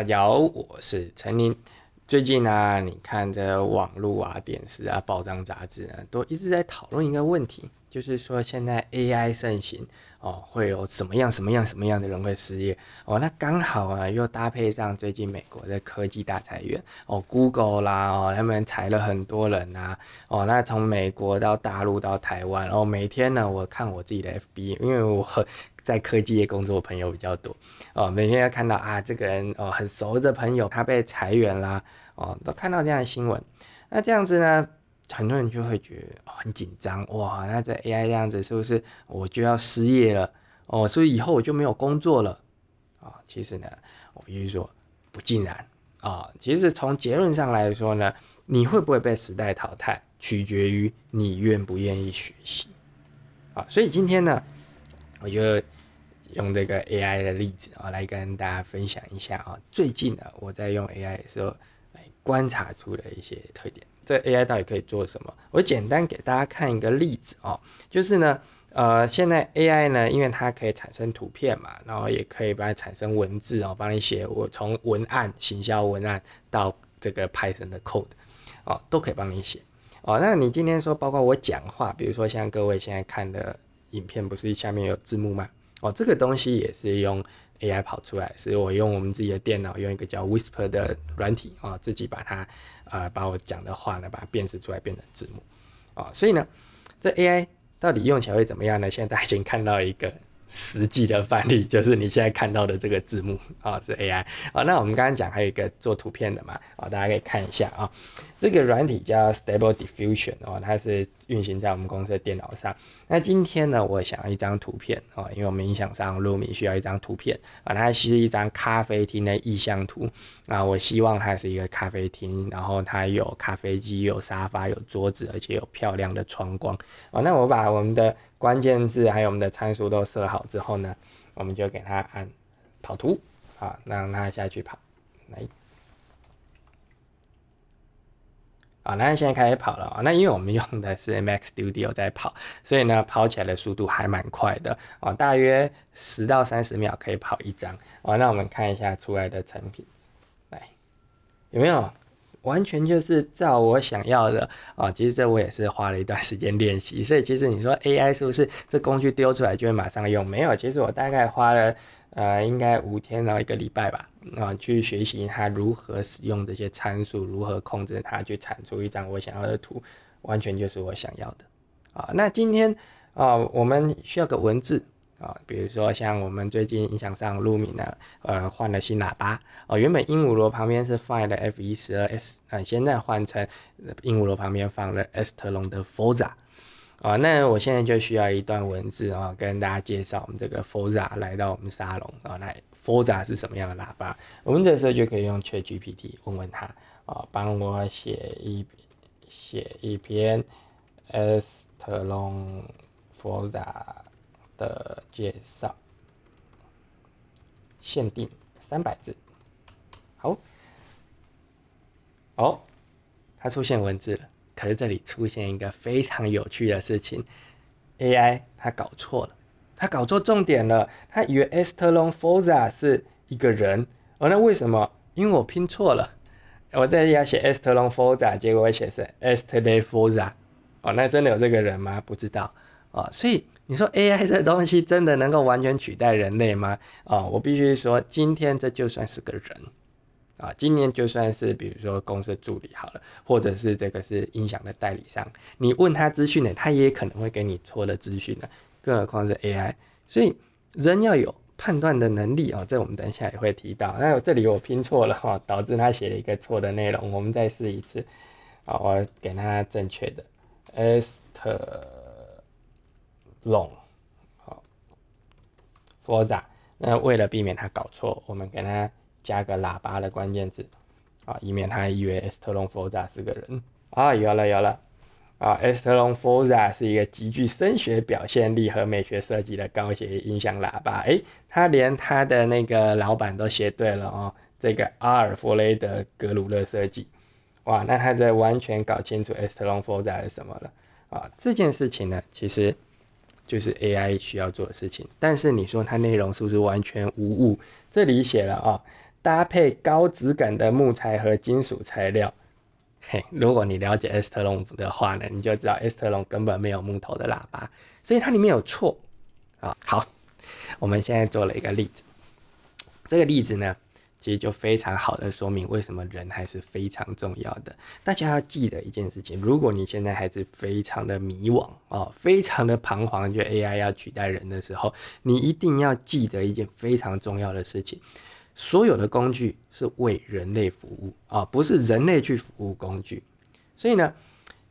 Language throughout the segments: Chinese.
大家好，我是陈林。最近呢，你看这网络啊、电视啊、报章杂志啊，都一直在讨论一个问题，就是说现在 AI 盛行哦，会有什么样、什么样、什么样的人会失业哦？那刚好啊，又搭配上最近美国的科技大裁员哦，Google 啦，他们裁了很多人呐哦。那从美国到大陆到台湾哦，每天呢，我看我自己的 FB，因为我。在科技业工作的朋友比较多，哦，每天要看到啊，这个人哦，很熟的朋友他被裁员啦，哦，都看到这样的新闻。那这样子呢，很多人就会觉得很紧张哇，那这 AI 这样子是不是我就要失业了？哦，所以以后我就没有工作了啊？其实呢，我必须说不尽然啊。其实从结论上来说呢，你会不会被时代淘汰，取决于你愿不愿意学习啊。所以今天呢，我就。用这个 AI 的例子啊，来跟大家分享一下啊。最近呢，我在用 AI 的时候，来观察出的一些特点。这 AI 到底可以做什么？我简单给大家看一个例子哦，就是呢，呃，现在 AI 呢，因为它可以产生图片嘛，然后也可以帮它产生文字哦，帮你写我从文案、行销文案到这个派 n 的 code 哦，都可以帮你写哦。那你今天说，包括我讲话，比如说像各位现在看的影片，不是下面有字幕吗？哦，这个东西也是用 AI 跑出来，是我用我们自己的电脑，用一个叫 Whisper 的软体啊，自己把它，呃，把我讲的话呢，把它辨识出来，变成字幕，啊，所以呢，这 AI 到底用起来会怎么样呢？现在大家已经看到一个。实际的范例就是你现在看到的这个字幕啊，是 AI。好，那我们刚刚讲还有一个做图片的嘛，啊，大家可以看一下啊，这个软体叫 Stable Diffusion 哦，它是运行在我们公司的电脑上。那今天呢，我想要一张图片哦，因为我们音响上 Rumi 需要一张图片，啊，它是一张咖啡厅的意向图啊，我希望它是一个咖啡厅，然后它有咖啡机、有沙发、有桌子，而且有漂亮的窗光。哦，那我把我们的。关键字还有我们的参数都设好之后呢，我们就给它按跑图，啊，让它下去跑，来，啊，那现在开始跑了啊，那因为我们用的是 Max Studio 在跑，所以呢跑起来的速度还蛮快的啊，大约十到三十秒可以跑一张啊。那我们看一下出来的成品，来，有没有？完全就是照我想要的啊！其实这我也是花了一段时间练习，所以其实你说 AI 是不是这工具丢出来就会马上用？没有，其实我大概花了呃应该五天到一个礼拜吧啊，去学习它如何使用这些参数，如何控制它去产出一张我想要的图，完全就是我想要的啊！那今天啊，我们需要个文字。啊，比如说像我们最近音响上录米呢，呃，换了新喇叭哦。原本鹦鹉螺旁边是放的 F 一十二 S，呃，现在换成鹦鹉螺旁边放了 s 特 r 的 Fosa。啊，那我现在就需要一段文字啊，跟大家介绍我们这个 Fosa 来到我们沙龙，啊、后来 Fosa 是什么样的喇叭。我们这时候就可以用 ChatGPT 问问他啊，帮我写一写一篇 s 特 r f o r z s a 的介绍，限定三百字，好，哦，它出现文字了。可是这里出现一个非常有趣的事情，AI 它搞错了，它搞错重点了，它以为 e s t e l o n f o r z a 是一个人。哦，那为什么？因为我拼错了，我在要写 e s t e l o n f o r z a 结果写成 e s t e l a n f o r z a 哦，那真的有这个人吗？不知道。啊，所以你说 A I 这东西真的能够完全取代人类吗？啊，我必须说，今天这就算是个人，啊，今年就算是比如说公司助理好了，或者是这个是音响的代理商，你问他资讯呢，他也可能会给你错的资讯呢。更何况是 A I，所以人要有判断的能力啊，这我们等一下也会提到。那这里我拼错了哈，导致他写了一个错的内容，我们再试一次，啊，我给他正确的，斯特。Long，好，Forza。那为了避免他搞错，我们给他加个喇叭的关键字，啊，以免他以为 e s t e l o n Forza 是个人啊。有了有了，啊 e s t e r o n Forza 是一个极具声学表现力和美学设计的高阶音响喇叭。诶，他连他的那个老板都写对了哦，这个阿尔弗雷德格鲁勒设计。哇，那他在完全搞清楚 e s t e r o n Forza 是什么了啊。这件事情呢，其实。就是 AI 需要做的事情，但是你说它内容是不是完全无误？这里写了啊，搭配高质感的木材和金属材料。嘿，如果你了解 Estorong 的话呢，你就知道 Estorong 根本没有木头的喇叭，所以它里面有错啊。好，我们现在做了一个例子，这个例子呢。其实就非常好的说明为什么人还是非常重要的。大家要记得一件事情：如果你现在还是非常的迷惘啊，非常的彷徨，就 AI 要取代人的时候，你一定要记得一件非常重要的事情：所有的工具是为人类服务啊，不是人类去服务工具。所以呢，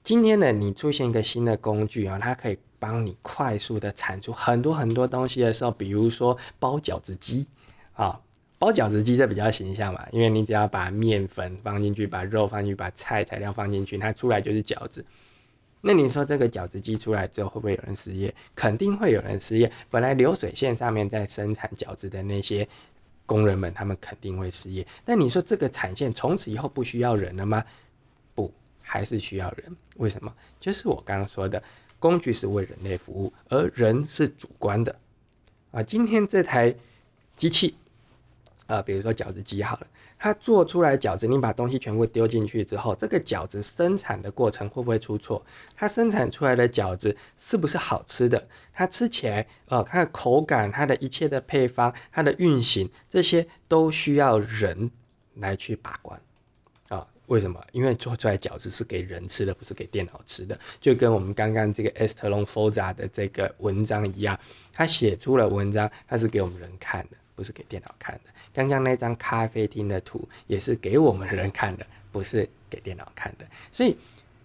今天呢，你出现一个新的工具啊，它可以帮你快速的产出很多很多东西的时候，比如说包饺子机啊。包饺子机这比较形象嘛，因为你只要把面粉放进去，把肉放进去，把菜材料放进去，它出来就是饺子。那你说这个饺子机出来之后，会不会有人失业？肯定会有人失业。本来流水线上面在生产饺子的那些工人们，他们肯定会失业。那你说这个产线从此以后不需要人了吗？不，还是需要人。为什么？就是我刚刚说的，工具是为人类服务，而人是主观的啊。今天这台机器。呃，比如说饺子机好了，它做出来饺子，你把东西全部丢进去之后，这个饺子生产的过程会不会出错？它生产出来的饺子是不是好吃的？它吃起来，呃，它的口感、它的一切的配方、它的运行，这些都需要人来去把关。啊，为什么？因为做出来饺子是给人吃的，不是给电脑吃的。就跟我们刚刚这个 e s t e r l o n f o z a 的这个文章一样，他写出了文章，他是给我们人看的。不是给电脑看的。刚刚那张咖啡厅的图也是给我们人看的，不是给电脑看的。所以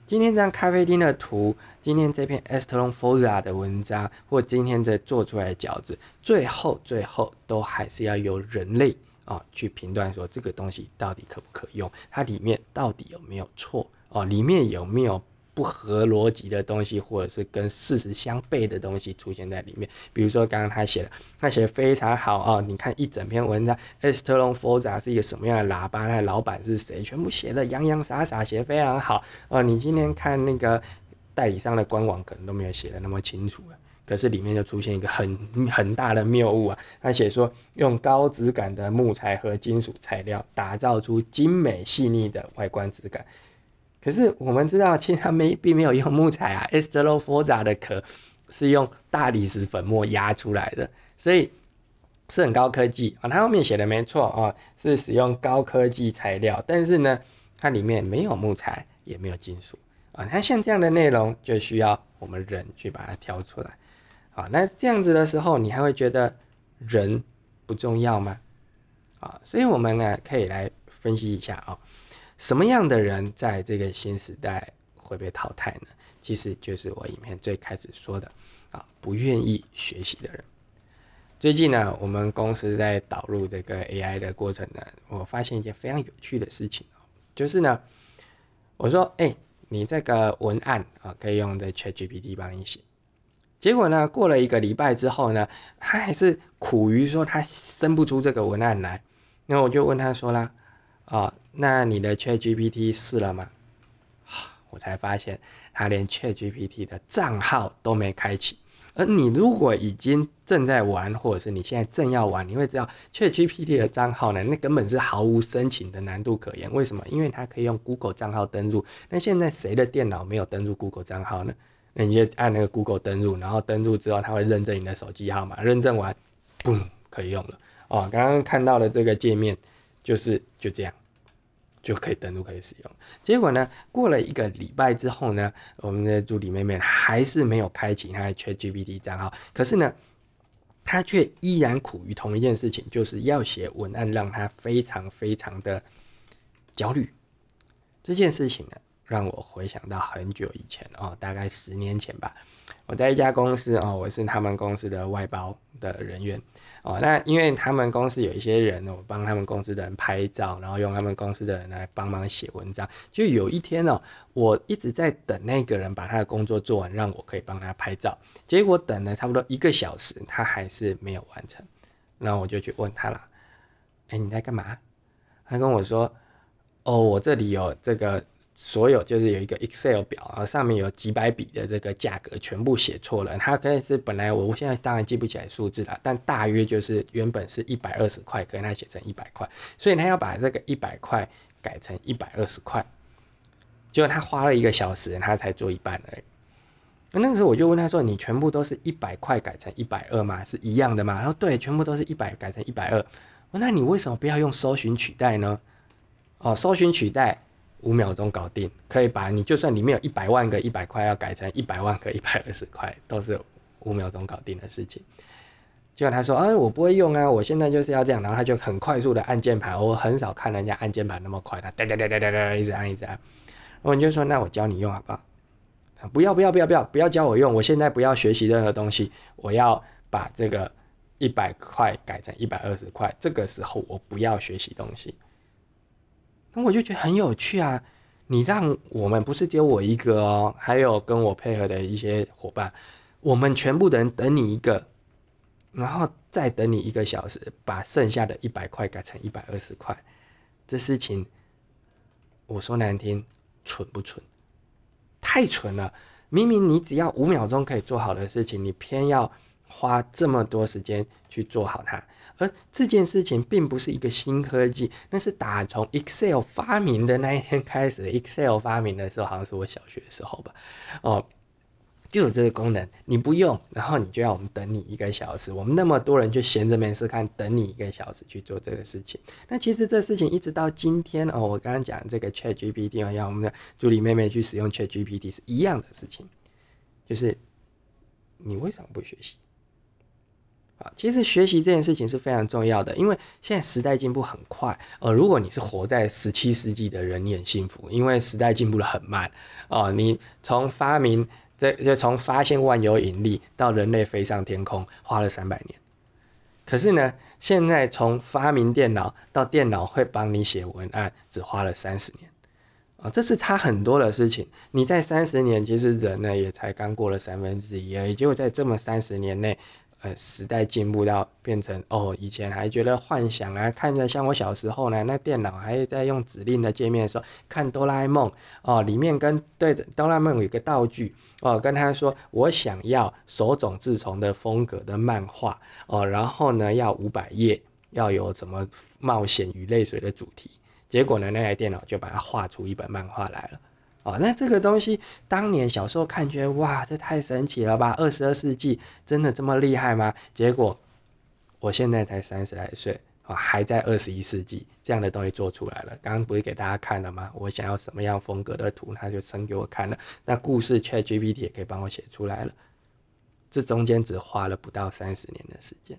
今天这张咖啡厅的图，今天这篇 e s t o l o n f o r a 的文章，或今天这做出来的饺子，最后最后都还是要由人类啊去评断，说这个东西到底可不可用，它里面到底有没有错哦，里面有没有？不合逻辑的东西，或者是跟事实相悖的东西出现在里面。比如说，刚刚他写的，他写非常好啊。你看一整篇文章 e s t e r o n g f o z a 是一个什么样的喇叭，那老板是谁，全部写的洋洋洒洒，写非常好啊。你今天看那个代理商的官网，可能都没有写的那么清楚了。可是里面就出现一个很很大的谬误啊。他写说，用高质感的木材和金属材料打造出精美细腻的外观质感。可是我们知道，其它没并没有用木材啊 e s t r e l Forza 的壳是用大理石粉末压出来的，所以是很高科技啊。它后面写的没错啊，是使用高科技材料，但是呢，它里面没有木材，也没有金属啊。那像这样的内容，就需要我们人去把它挑出来。啊。那这样子的时候，你还会觉得人不重要吗？啊，所以我们呢可以来分析一下啊。什么样的人在这个新时代会被淘汰呢？其实就是我影片最开始说的啊，不愿意学习的人。最近呢，我们公司在导入这个 AI 的过程呢，我发现一件非常有趣的事情哦，就是呢，我说哎，你这个文案啊，可以用这 ChatGPT 帮你写。结果呢，过了一个礼拜之后呢，他还是苦于说他生不出这个文案来。那我就问他说啦，啊。那你的 ChatGPT 试了吗？我才发现他连 ChatGPT 的账号都没开启。而你如果已经正在玩，或者是你现在正要玩，你会知道 ChatGPT 的账号呢，那根本是毫无申请的难度可言。为什么？因为它可以用 Google 账号登录。那现在谁的电脑没有登录 Google 账号呢？那你就按那个 Google 登录，然后登录之后，它会认证你的手机号码，认证完嘣，可以用了。哦，刚刚看到的这个界面就是就这样。就可以登录，可以使用。结果呢？过了一个礼拜之后呢，我们的助理妹妹还是没有开启她的 ChatGPT 账号。可是呢，她却依然苦于同一件事情，就是要写文案，让她非常非常的焦虑。这件事情呢，让我回想到很久以前哦，大概十年前吧。我在一家公司哦，我是他们公司的外包的人员哦。那因为他们公司有一些人，我帮他们公司的人拍照，然后用他们公司的人来帮忙写文章。就有一天哦，我一直在等那个人把他的工作做完，让我可以帮他拍照。结果等了差不多一个小时，他还是没有完成。那我就去问他啦，哎，你在干嘛？他跟我说，哦，我这里有这个。所有就是有一个 Excel 表后上面有几百笔的这个价格全部写错了。他以是本来我现在当然记不起来数字了，但大约就是原本是一百二十块，可能他写成一百块，所以他要把这个一百块改成一百二十块。结果他花了一个小时，他才做一半而已。那那个时候我就问他说：“你全部都是一百块改成一百二吗？是一样的吗？”他说：“对，全部都是一百改成一百二。”那你为什么不要用搜寻取代呢？哦，搜寻取代。五秒钟搞定，可以把你就算里面有一百万个一百块，要改成一百万个一百二十块，都是五秒钟搞定的事情。结果他说：“啊，我不会用啊，我现在就是要这样。”然后他就很快速的按键盘，我很少看人家按键盘那么快的，哒哒哒哒哒哒一直按一直按。然后我就说：“那我教你用好不好？”“不要不要不要不要不要教我用，我现在不要学习任何东西，我要把这个一百块改成一百二十块。这个时候我不要学习东西。”那我就觉得很有趣啊！你让我们不是只有我一个哦，还有跟我配合的一些伙伴，我们全部的人等你一个，然后再等你一个小时，把剩下的一百块改成一百二十块，这事情我说难听，蠢不蠢？太蠢了！明明你只要五秒钟可以做好的事情，你偏要。花这么多时间去做好它，而这件事情并不是一个新科技，那是打从 Excel 发明的那一天开始。Excel 发明的时候，好像是我小学时候吧，哦，就有这个功能。你不用，然后你就要我们等你一个小时，我们那么多人就闲着没事干，等你一个小时去做这个事情。那其实这事情一直到今天哦，我刚刚讲这个 Chat GPT，要我们的助理妹妹去使用 Chat GPT 是一样的事情，就是你为什么不学习？其实学习这件事情是非常重要的，因为现在时代进步很快。呃，如果你是活在十七世纪的人，你很幸福，因为时代进步得很慢。哦，你从发明这，就从发现万有引力到人类飞上天空，花了三百年。可是呢，现在从发明电脑到电脑会帮你写文案，只花了三十年。啊，这是他很多的事情。你在三十年，其实人呢也才刚过了三分之一而已。结果在这么三十年内。时代进步到变成哦，以前还觉得幻想啊，看着像我小时候呢，那电脑还在用指令的界面的时候，看哆啦 A 梦哦，里面跟对着哆啦 A 梦有一个道具哦，跟他说我想要手冢治虫的风格的漫画哦，然后呢要五百页，要有什么冒险与泪水的主题，结果呢那台电脑就把它画出一本漫画来了。哦，那这个东西当年小时候看，觉得哇，这太神奇了吧！二十二世纪真的这么厉害吗？结果我现在才三十来岁，啊，还在二十一世纪，这样的东西做出来了。刚刚不是给大家看了吗？我想要什么样风格的图，他就生给我看了。那故事，ChatGPT 也可以帮我写出来了。这中间只花了不到三十年的时间。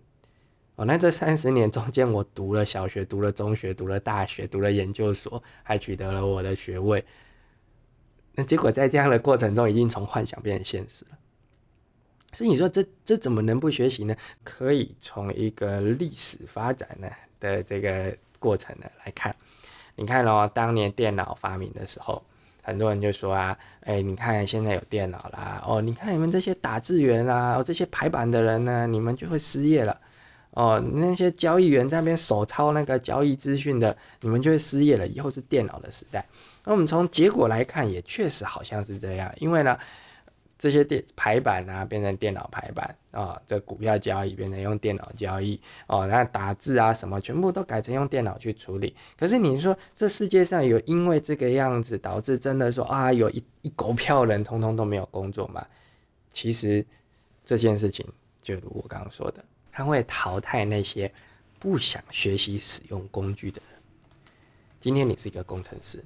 哦，那这三十年中间，我读了小学，读了中学，读了大学，读了研究所，还取得了我的学位。那结果在这样的过程中，已经从幻想变成现实了。所以你说这这怎么能不学习呢？可以从一个历史发展呢的这个过程呢来看。你看哦，当年电脑发明的时候，很多人就说啊，哎，你看现在有电脑啦，哦，你看你们这些打字员哦，这些排版的人呢，你们就会失业了。哦，那些交易员在那边手抄那个交易资讯的，你们就会失业了。以后是电脑的时代。那我们从结果来看，也确实好像是这样。因为呢，这些电排版啊，变成电脑排版啊，这股票交易变成用电脑交易哦，那打字啊什么，全部都改成用电脑去处理。可是你说，这世界上有因为这个样子导致真的说啊，有一一狗票人通通都没有工作吗？其实这件事情，就如我刚刚说的，他会淘汰那些不想学习使用工具的人。今天你是一个工程师。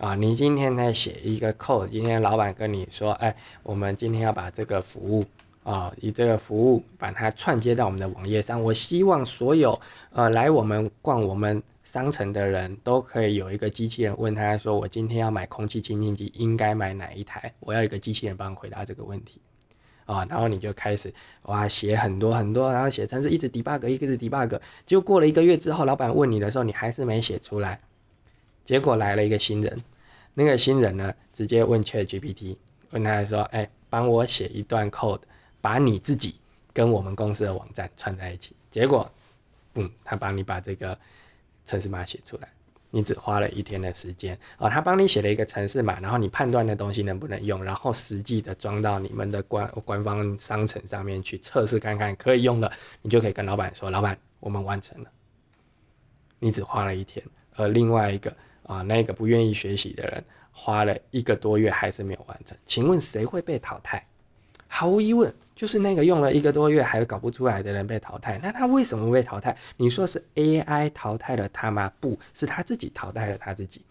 啊，你今天在写一个 code，今天老板跟你说，哎，我们今天要把这个服务啊，以这个服务把它串接到我们的网页上。我希望所有呃来我们逛我们商城的人都可以有一个机器人问他说，我今天要买空气清新机，应该买哪一台？我要一个机器人帮回答这个问题。啊，然后你就开始哇写很多很多，然后写成是一直 debug，一直 debug，就过了一个月之后，老板问你的时候，你还是没写出来。结果来了一个新人，那个新人呢，直接问 ChatGPT，问他说：“哎，帮我写一段 code，把你自己跟我们公司的网站串在一起。”结果，嗯，他帮你把这个程市码写出来，你只花了一天的时间啊，他帮你写了一个程市码，然后你判断的东西能不能用，然后实际的装到你们的官官方商城上面去测试看看，可以用了，你就可以跟老板说，老板，我们完成了，你只花了一天。而另外一个。啊，那个不愿意学习的人，花了一个多月还是没有完成。请问谁会被淘汰？毫无疑问，就是那个用了一个多月还搞不出来的人被淘汰。那他为什么被淘汰？你说是 AI 淘汰了他吗？不是，他自己淘汰了他自己。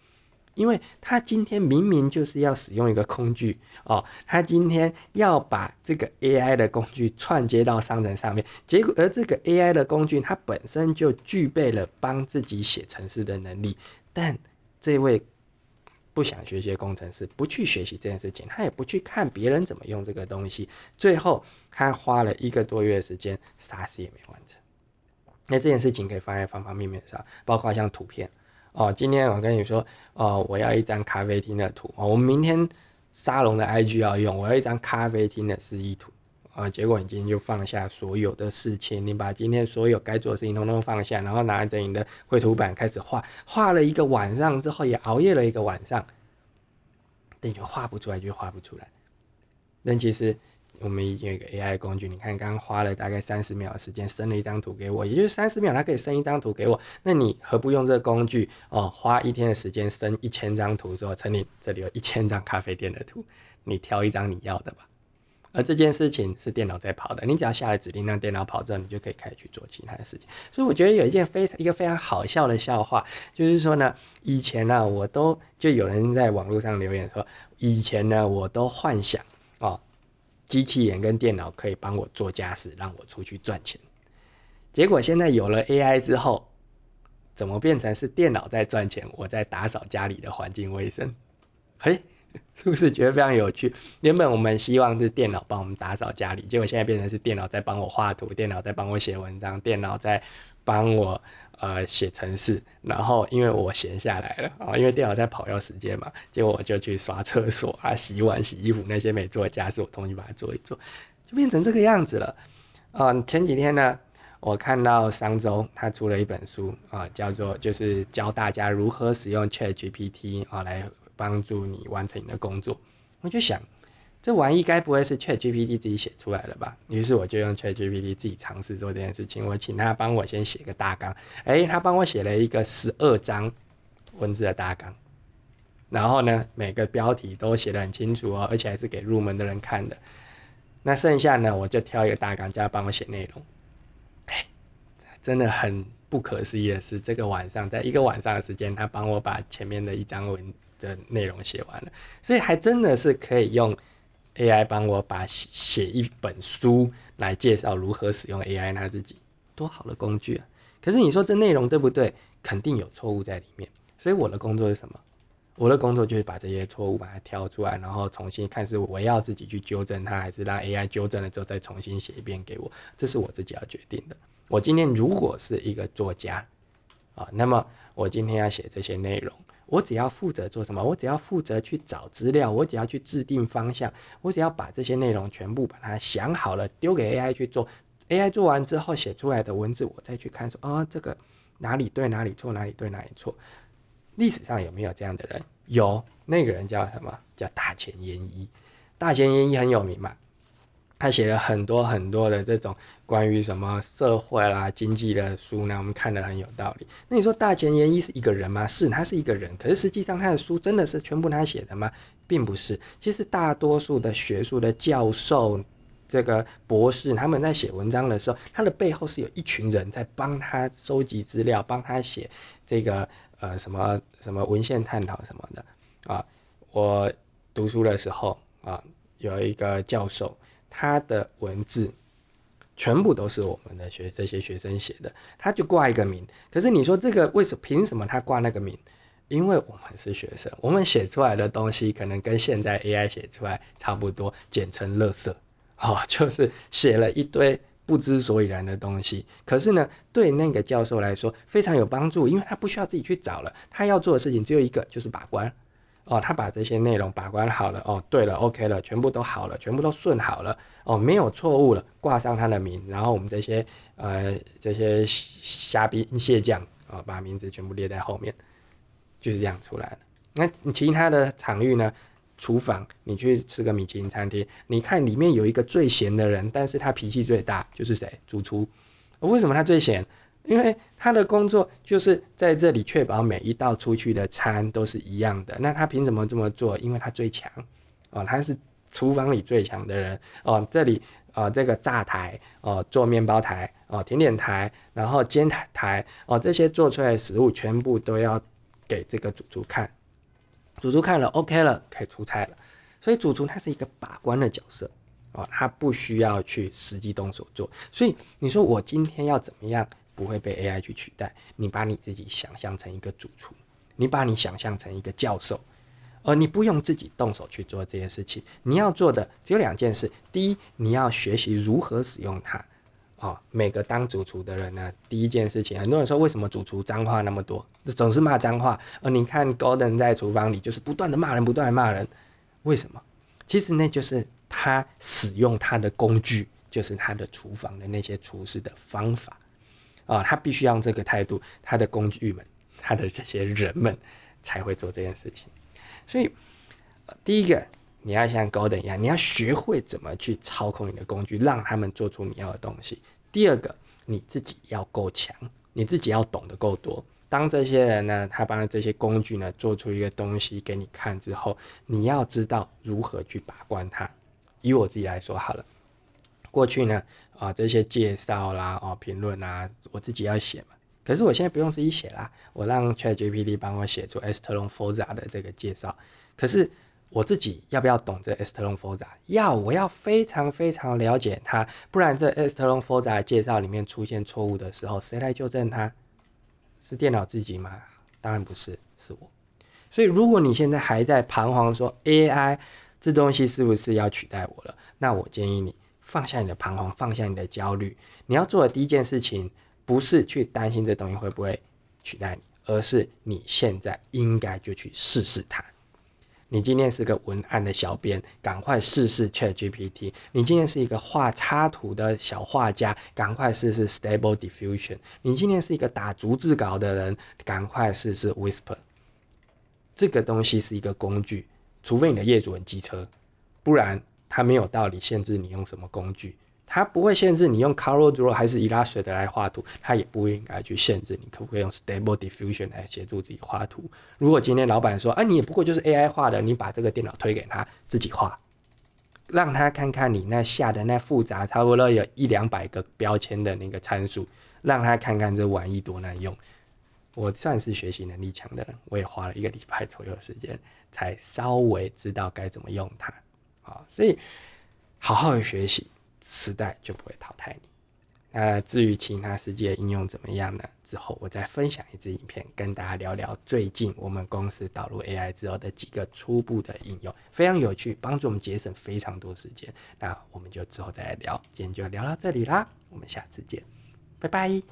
因为他今天明明就是要使用一个工具哦，他今天要把这个 AI 的工具串接到商城上面，结果而这个 AI 的工具它本身就具备了帮自己写程式的能力，但。这位不想学习的工程师，不去学习这件事情，他也不去看别人怎么用这个东西。最后，他花了一个多月时间，啥事也没完成。那这件事情可以放在方方面面上，包括像图片哦。今天我跟你说，哦，我要一张咖啡厅的图哦、我们明天沙龙的 IG 要用，我要一张咖啡厅的示意图。啊！结果你今天就放下所有的事情，你把今天所有该做的事情通通放下，然后拿着你的绘图板开始画，画了一个晚上之后，也熬夜了一个晚上，但你就画不出来，就画不出来。但其实我们有一个 AI 工具，你看刚花了大概三十秒的时间，生了一张图给我，也就是三十秒，它可以生一张图给我。那你何不用这工具哦，花一天的时间生一千张图，之后，陈林，这里有一千张咖啡店的图，你挑一张你要的吧。而这件事情是电脑在跑的，你只要下了指令让电脑跑之后，你就可以开始去做其他的事情。所以我觉得有一件非常一个非常好笑的笑话，就是说呢，以前呢我都就有人在网络上留言说，以前呢我都幻想哦，机器人跟电脑可以帮我做家事，让我出去赚钱。结果现在有了 AI 之后，怎么变成是电脑在赚钱，我在打扫家里的环境卫生？嘿。是不是觉得非常有趣？原本我们希望是电脑帮我们打扫家里，结果现在变成是电脑在帮我画图，电脑在帮我写文章，电脑在帮我呃写程式。然后因为我闲下来了啊，因为电脑在跑掉时间嘛，结果我就去刷厕所啊、洗碗、洗衣服那些没做的家事，我重新把它做一做，就变成这个样子了。嗯，前几天呢，我看到商周他出了一本书啊，叫做就是教大家如何使用 ChatGPT 啊来。帮助你完成你的工作，我就想，这玩意该不会是 Chat GPT 自己写出来的吧？于是我就用 Chat GPT 自己尝试做这件事情。我请他帮我先写个大纲，诶，他帮我写了一个十二章文字的大纲，然后呢，每个标题都写得很清楚哦，而且还是给入门的人看的。那剩下呢，我就挑一个大纲，叫他帮我写内容。哎，真的很不可思议的是，这个晚上在一个晚上的时间，他帮我把前面的一章文。的内容写完了，所以还真的是可以用 AI 帮我把写一本书来介绍如何使用 AI 来自己，多好的工具啊！可是你说这内容对不对？肯定有错误在里面，所以我的工作是什么？我的工作就是把这些错误把它挑出来，然后重新看是我要自己去纠正它，还是让 AI 纠正了之后再重新写一遍给我，这是我自己要决定的。我今天如果是一个作家啊，那么我今天要写这些内容。我只要负责做什么，我只要负责去找资料，我只要去制定方向，我只要把这些内容全部把它想好了，丢给 AI 去做。AI 做完之后写出来的文字，我再去看说啊，这个哪里对哪里错，哪里对哪里错。历史上有没有这样的人？有，那个人叫什么？叫大前研一。大前研一很有名嘛？他写了很多很多的这种关于什么社会啦、经济的书呢？我们看的很有道理。那你说大前研一是一个人吗？是，他是一个人。可是实际上他的书真的是全部他写的吗？并不是。其实大多数的学术的教授、这个博士，他们在写文章的时候，他的背后是有一群人在帮他收集资料，帮他写这个呃什么什么文献探讨什么的。啊，我读书的时候啊，有一个教授。他的文字全部都是我们的学这些学生写的，他就挂一个名。可是你说这个为什么？凭什么他挂那个名？因为我们是学生，我们写出来的东西可能跟现在 AI 写出来差不多，简称“垃圾”。好，就是写了一堆不知所以然的东西。可是呢，对那个教授来说非常有帮助，因为他不需要自己去找了，他要做的事情只有一个，就是把关。哦，他把这些内容把关好了。哦，对了，OK 了，全部都好了，全部都顺好了。哦，没有错误了，挂上他的名，然后我们这些呃这些虾兵蟹将啊，把名字全部列在后面，就是这样出来的。那其他的场域呢？厨房，你去吃个米其林餐厅，你看里面有一个最闲的人，但是他脾气最大，就是谁？主厨。为什么他最闲？因为他的工作就是在这里确保每一道出去的餐都是一样的。那他凭什么这么做？因为他最强哦，他是厨房里最强的人哦。这里啊，这个炸台哦，做面包台哦，甜点台，然后煎台哦，这些做出来的食物全部都要给这个主厨看。主厨看了，OK 了，可以出菜了。所以主厨他是一个把关的角色哦，他不需要去实际动手做。所以你说我今天要怎么样？不会被 AI 去取代。你把你自己想象成一个主厨，你把你想象成一个教授，而你不用自己动手去做这些事情。你要做的只有两件事：第一，你要学习如何使用它。哦，每个当主厨的人呢，第一件事情，很多人说为什么主厨脏话那么多，总是骂脏话。而你看 Golden 在厨房里就是不断的骂人，不断骂人，为什么？其实那就是他使用他的工具，就是他的厨房的那些厨师的方法。啊，他必须让这个态度，他的工具们，他的这些人们才会做这件事情。所以，第一个，你要像高等一样，你要学会怎么去操控你的工具，让他们做出你要的东西。第二个，你自己要够强，你自己要懂得够多。当这些人呢，他帮这些工具呢，做出一个东西给你看之后，你要知道如何去把关它。以我自己来说，好了。过去呢，啊，这些介绍啦、哦，评论啊，我自己要写嘛。可是我现在不用自己写啦，我让 ChatGPT 帮我写出 e s t r o n Forza 的这个介绍。可是我自己要不要懂这 e s t r o n Forza？要，我要非常非常了解它，不然这 e s t r o n Forza 介绍里面出现错误的时候，谁来纠正它？是电脑自己吗？当然不是，是我。所以如果你现在还在彷徨说 AI 这东西是不是要取代我了，那我建议你。放下你的彷徨，放下你的焦虑。你要做的第一件事情，不是去担心这东西会不会取代你，而是你现在应该就去试试它。你今天是个文案的小编，赶快试试 Chat GPT。你今天是一个画插图的小画家，赶快试试 Stable Diffusion。你今天是一个打逐字稿的人，赶快试试 Whisper。这个东西是一个工具，除非你的业主很机车，不然。它没有道理限制你用什么工具，它不会限制你用 c o r o r Draw 还是 Illustrator 来画图，它也不应该去限制你可不可以用 Stable Diffusion 来协助自己画图。如果今天老板说，啊，你也不过就是 AI 画的，你把这个电脑推给他自己画，让他看看你那下的那复杂差不多有一两百个标签的那个参数，让他看看这玩意多难用。我算是学习能力强的人，我也花了一个礼拜左右时间才稍微知道该怎么用它。好，所以好好的学习，时代就不会淘汰你。那至于其他世界应用怎么样呢？之后我再分享一支影片，跟大家聊聊最近我们公司导入 AI 之后的几个初步的应用，非常有趣，帮助我们节省非常多时间。那我们就之后再来聊，今天就聊到这里啦，我们下次见，拜拜。